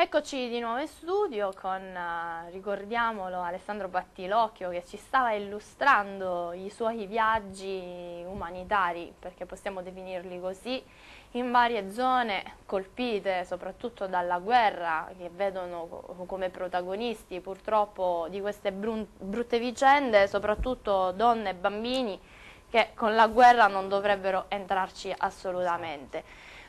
Eccoci di nuovo in studio con, eh, ricordiamolo, Alessandro Battilocchio che ci stava illustrando i suoi viaggi umanitari, perché possiamo definirli così, in varie zone colpite soprattutto dalla guerra, che vedono come protagonisti purtroppo di queste brutte vicende, soprattutto donne e bambini che con la guerra non dovrebbero entrarci assolutamente.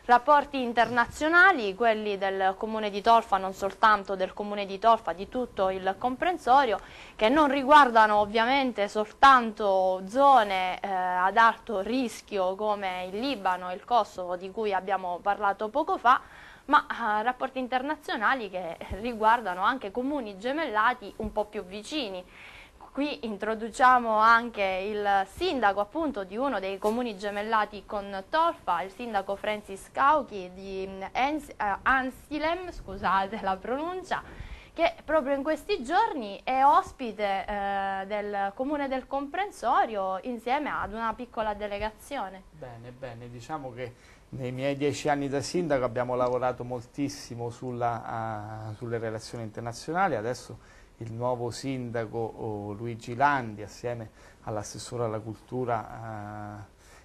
Rapporti internazionali, quelli del Comune di Tolfa, non soltanto del Comune di Tolfa, di tutto il comprensorio, che non riguardano ovviamente soltanto zone eh, ad alto rischio come il Libano e il Kosovo di cui abbiamo parlato poco fa, ma eh, rapporti internazionali che riguardano anche comuni gemellati un po' più vicini qui introduciamo anche il sindaco appunto di uno dei comuni gemellati con Torfa, il sindaco Francis Cauchi di mm, eh, Ansilem, scusate la pronuncia, che proprio in questi giorni è ospite eh, del comune del comprensorio insieme ad una piccola delegazione. Bene, bene, diciamo che nei miei dieci anni da sindaco abbiamo lavorato moltissimo sulla, uh, sulle relazioni internazionali, adesso il nuovo sindaco Luigi Landi assieme all'assessore alla cultura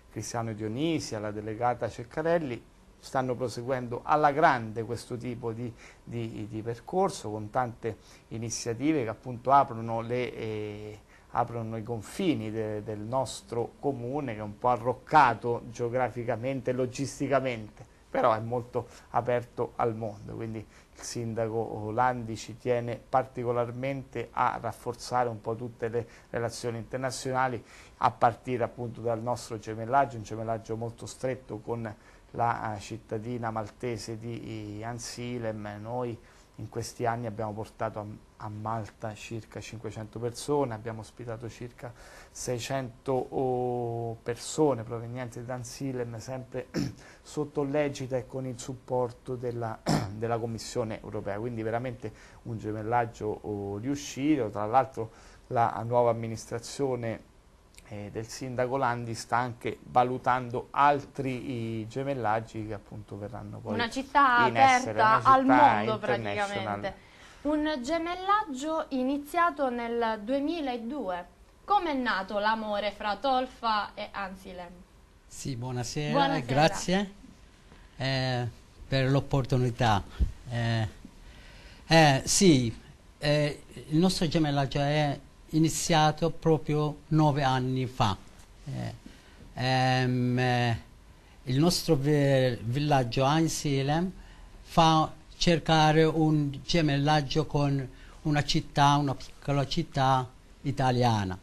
eh, Cristiano Dionisi, alla delegata Ceccarelli, stanno proseguendo alla grande questo tipo di, di, di percorso con tante iniziative che appunto aprono, le, eh, aprono i confini de, del nostro comune che è un po' arroccato geograficamente e logisticamente però è molto aperto al mondo, quindi il sindaco Landi ci tiene particolarmente a rafforzare un po' tutte le relazioni internazionali, a partire appunto dal nostro gemellaggio, un gemellaggio molto stretto con la cittadina maltese di Ansilem, noi in questi anni abbiamo portato a, a, Malta circa 500 persone, abbiamo ospitato circa 600 persone provenienti da Ansilem, sempre sotto l'egida e con il supporto della, della, Commissione europea, quindi veramente un gemellaggio oh, riuscito, tra l'altro la nuova amministrazione eh, del sindaco Landi sta anche valutando altri gemellaggi che appunto verranno poi una città in essere, aperta città al mondo praticamente un gemellaggio iniziato nel 2002 come è nato l'amore fra Tolfa e Ansilem? Sì, buonasera, buonasera. grazie eh, per l'opportunità eh, eh sì, eh, il nostro gemellaggio è iniziato proprio nove anni fa. Eh, ehm, eh, il nostro vi villaggio Ansilem fa cercare un gemellaggio con una città, una piccola città italiana.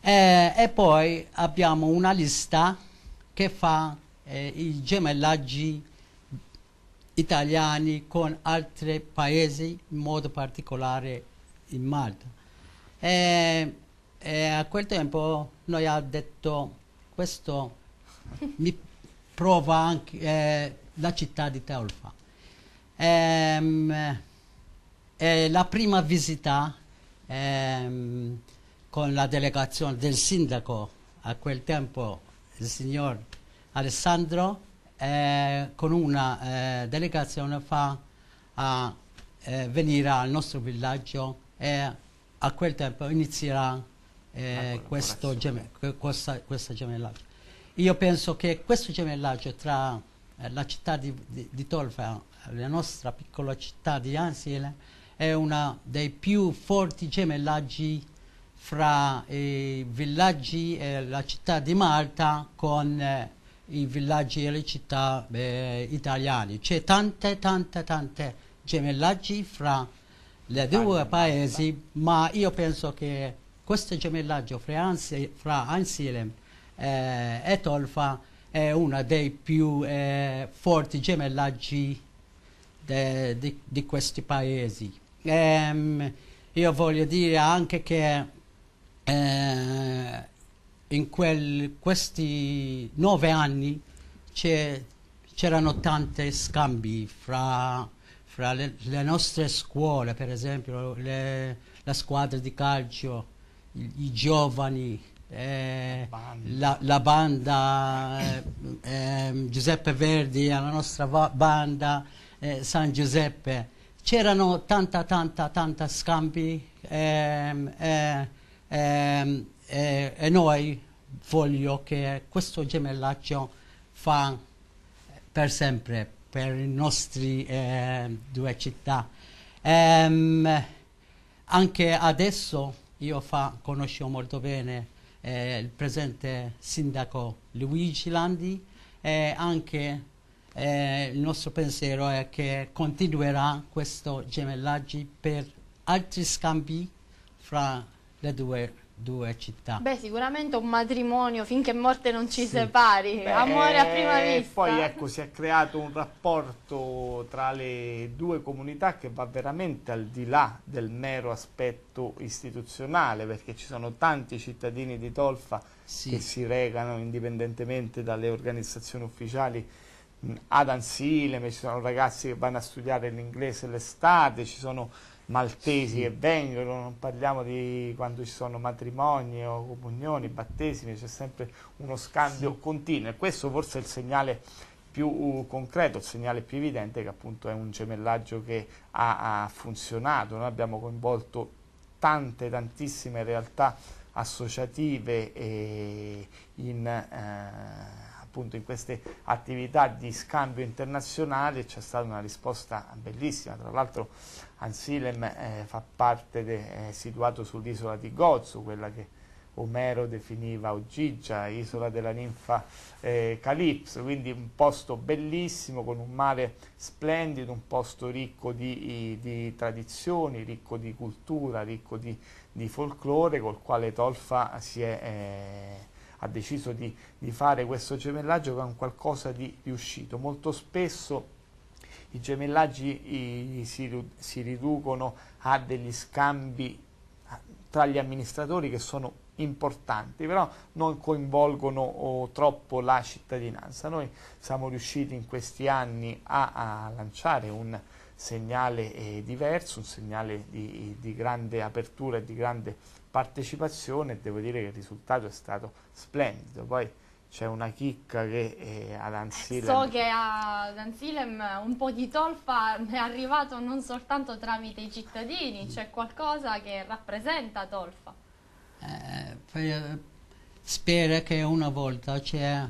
Eh, e poi abbiamo una lista che fa eh, i gemellaggi italiani con altri paesi, in modo particolare in Malta. E, e a quel tempo noi abbiamo detto questo mi prova anche eh, la città di Teolfa. Ehm, eh, la prima visita ehm, con la delegazione del sindaco a quel tempo, il signor Alessandro, eh, con una eh, delegazione fa a eh, venire al nostro villaggio a quel tempo inizierà eh, questo geme, questa, questa, gemellaggio. Io penso che questo gemellaggio tra eh, la città di, di, di Tolfa, eh, la nostra piccola città di Ansile, è uno dei più forti gemellaggi fra i villaggi e la città di Malta con eh, i villaggi e le città eh, italiane. C'è tante, tante, tante gemellaggi fra le due paesi, ma io penso che questo gemellaggio fra, Ansi, fra Ansilem eh, e Tolfa è uno dei più eh, forti gemellaggi de, di, di, questi paesi. Ehm, io voglio dire anche che eh, in quel, questi nove anni c'erano tanti scambi fra fra le, le nostre scuole, per esempio le, la squadra di calcio, i, i giovani, eh, la, la, banda eh, ehm, Giuseppe Verdi, la nostra banda eh, San Giuseppe, c'erano tanta, tanta, tanta scambi ehm, eh, ehm, eh, e noi voglio che questo gemellaggio fa per sempre per le nostre eh, due città. Um, anche adesso io fa, conosco molto bene eh, il presente sindaco Luigi Landi e anche eh, il nostro pensiero è che continuerà questo gemellaggio per altri scambi fra le due due città. Beh, sicuramente un matrimonio finché morte non ci sì. separi, Beh, amore a prima eh, vista. E Poi ecco, si è creato un rapporto tra le due comunità che va veramente al di là del mero aspetto istituzionale, perché ci sono tanti cittadini di Tolfa sì. che si regano indipendentemente dalle organizzazioni ufficiali ad Ansileme, ci sono ragazzi che vanno a studiare l'inglese l'estate, ci sono maltesi che vengono, non parliamo di quando ci sono matrimoni o comunioni, battesimi, c'è sempre uno scambio continuo e questo forse è il segnale più uh, concreto, il segnale più evidente che appunto è un gemellaggio che ha, ha funzionato, noi abbiamo coinvolto tante, tantissime realtà associative in eh, appunto in queste attività di scambio internazionale c'è stata una risposta bellissima, tra l'altro Ansilem eh, fa parte, de, è situato sull'isola di Gozo, quella che Omero definiva Ogigia, isola della ninfa eh, Calipso, quindi un posto bellissimo con un mare splendido, un posto ricco di, di tradizioni, ricco di cultura, ricco di, di folklore col quale Tolfa si è... Eh, ha deciso di, di fare questo gemellaggio con qualcosa di riuscito. Molto spesso i gemellaggi i, si, si riducono a degli scambi tra gli amministratori che sono importanti, però non coinvolgono oh, troppo la cittadinanza. Noi siamo riusciti in questi anni a, a lanciare un segnale eh, diverso, un segnale di, di grande apertura e di grande partecipazione e devo dire che il risultato è stato splendido. Poi c'è una chicca che eh, ad Ansilem... So che ad Ansilem un po' di tolfa è arrivato non soltanto tramite i cittadini, c'è qualcosa che rappresenta tolfa. Eh, spero che una volta c'è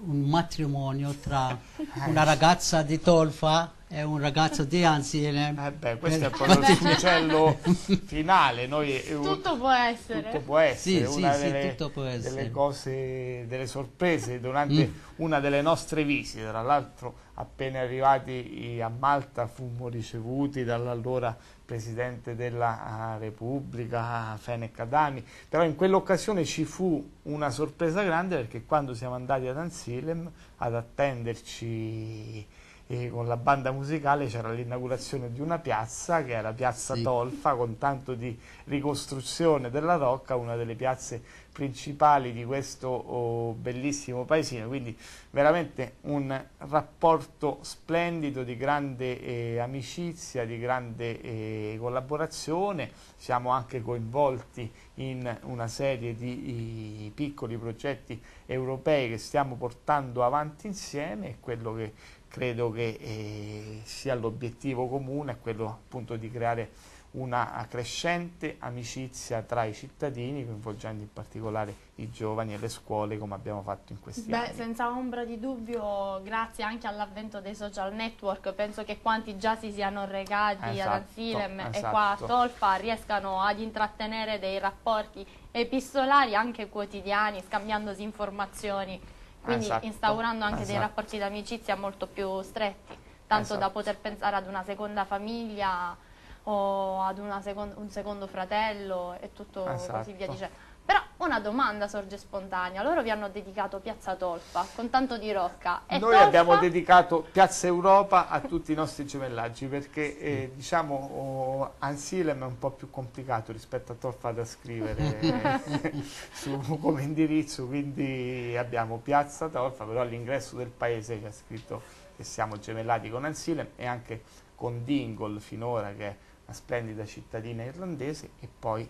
un matrimonio tra una ragazza di tolfa è un ragazzo di Ansiene. Eh, eh beh, questo è proprio il fuscello finale. Noi, tutto può essere. Tutto può essere. Sì, una sì, delle, sì, essere. delle, cose, delle sorprese durante mm. una delle nostre visite. Tra l'altro, appena arrivati a Malta, fummo ricevuti dall'allora Presidente della ah, Repubblica, Fenec Adami. Però in quell'occasione ci fu una sorpresa grande perché quando siamo andati ad Ansilem ad attenderci e con la banda musicale c'era l'inaugurazione di una piazza che era Piazza sì. Tolfa con tanto di ricostruzione della rocca, una delle piazze principali di questo oh, bellissimo paesino, quindi veramente un rapporto splendido di grande eh, amicizia, di grande eh, collaborazione, siamo anche coinvolti in una serie di piccoli progetti europei che stiamo portando avanti insieme e quello che credo che eh, sia l'obiettivo comune, quello appunto di creare una crescente amicizia tra i cittadini, coinvolgendo in particolare i giovani e le scuole come abbiamo fatto in questi Beh, anni. Senza ombra di dubbio, grazie anche all'avvento dei social network, penso che quanti già si siano recati esatto, ad Anzilem esatto. e qua a esatto. Tolfa riescano ad intrattenere dei rapporti epistolari anche quotidiani, scambiandosi informazioni quindi esatto. instaurando anche esatto. dei rapporti di amicizia molto più stretti, tanto esatto. da poter pensare ad una seconda famiglia o ad secondo, un secondo fratello e tutto così via esatto. dicendo. Però una domanda sorge spontanea, loro vi hanno dedicato Piazza Tolfa con tanto di rocca. E Noi Tolfa... abbiamo dedicato Piazza Europa a tutti i nostri gemellaggi perché eh, diciamo oh, Ansilem è un po' più complicato rispetto a Tolfa da scrivere su, come indirizzo, quindi abbiamo Piazza Tolfa, però all'ingresso del paese c'è scritto che siamo gemellati con Ansilem e anche con Dingle finora che è una splendida cittadina irlandese e poi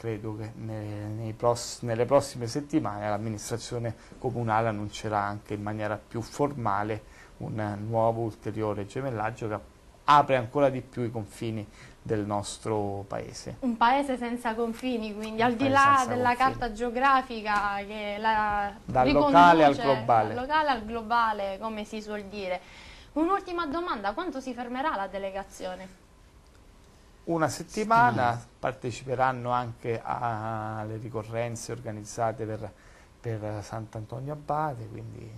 credo che ne, pross- nelle prossime settimane l'amministrazione comunale annuncerà anche in maniera più formale un nuovo ulteriore gemellaggio che apre ancora di più i confini del nostro paese. Un paese senza confini, quindi un al di là della confini. carta geografica che la dal locale al globale. Dal locale al globale, come si suol dire. Un'ultima domanda, quanto si fermerà la delegazione? una settimana, settimana. parteciperanno anche alle ricorrenze organizzate per, per Sant'Antonio Abate, quindi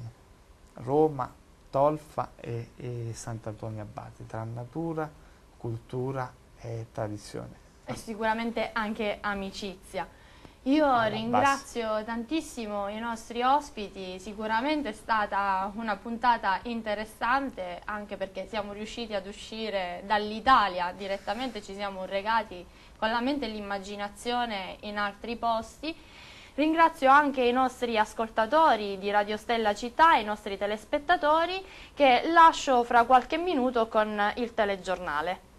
Roma, Tolfa e, e Sant'Antonio Abate, tra natura, cultura e tradizione. E sicuramente anche amicizia. Io ringrazio tantissimo i nostri ospiti, sicuramente è stata una puntata interessante anche perché siamo riusciti ad uscire dall'Italia direttamente, ci siamo regati con la mente e l'immaginazione in altri posti. Ringrazio anche i nostri ascoltatori di Radio Stella Città e i nostri telespettatori che lascio fra qualche minuto con il telegiornale.